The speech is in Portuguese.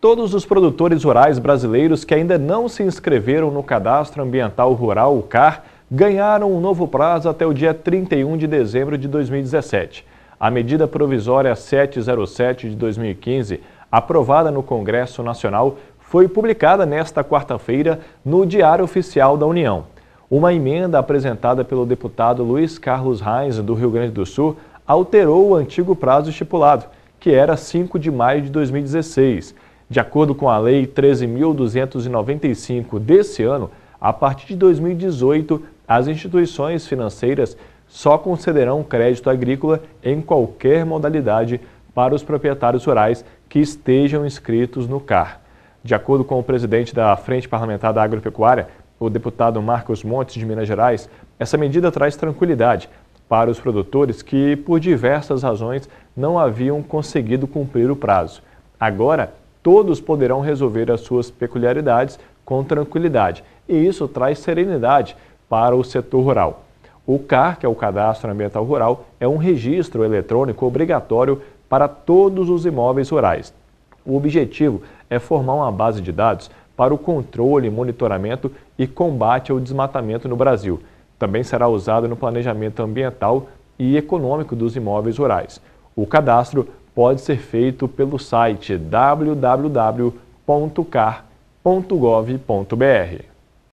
Todos os produtores rurais brasileiros que ainda não se inscreveram no Cadastro Ambiental Rural, o CAR, ganharam um novo prazo até o dia 31 de dezembro de 2017. A medida provisória 707 de 2015, aprovada no Congresso Nacional, foi publicada nesta quarta-feira no Diário Oficial da União. Uma emenda apresentada pelo deputado Luiz Carlos Reis, do Rio Grande do Sul, alterou o antigo prazo estipulado, que era 5 de maio de 2016. De acordo com a Lei 13.295 desse ano, a partir de 2018, as instituições financeiras só concederão crédito agrícola em qualquer modalidade para os proprietários rurais que estejam inscritos no CAR. De acordo com o presidente da Frente Parlamentar da Agropecuária, o deputado Marcos Montes, de Minas Gerais, essa medida traz tranquilidade para os produtores que, por diversas razões, não haviam conseguido cumprir o prazo. Agora, todos poderão resolver as suas peculiaridades com tranquilidade. E isso traz serenidade para o setor rural. O CAR, que é o Cadastro Ambiental Rural, é um registro eletrônico obrigatório para todos os imóveis rurais. O objetivo é formar uma base de dados para o controle, monitoramento e combate ao desmatamento no Brasil. Também será usado no planejamento ambiental e econômico dos imóveis rurais. O cadastro pode ser feito pelo site www.car.gov.br.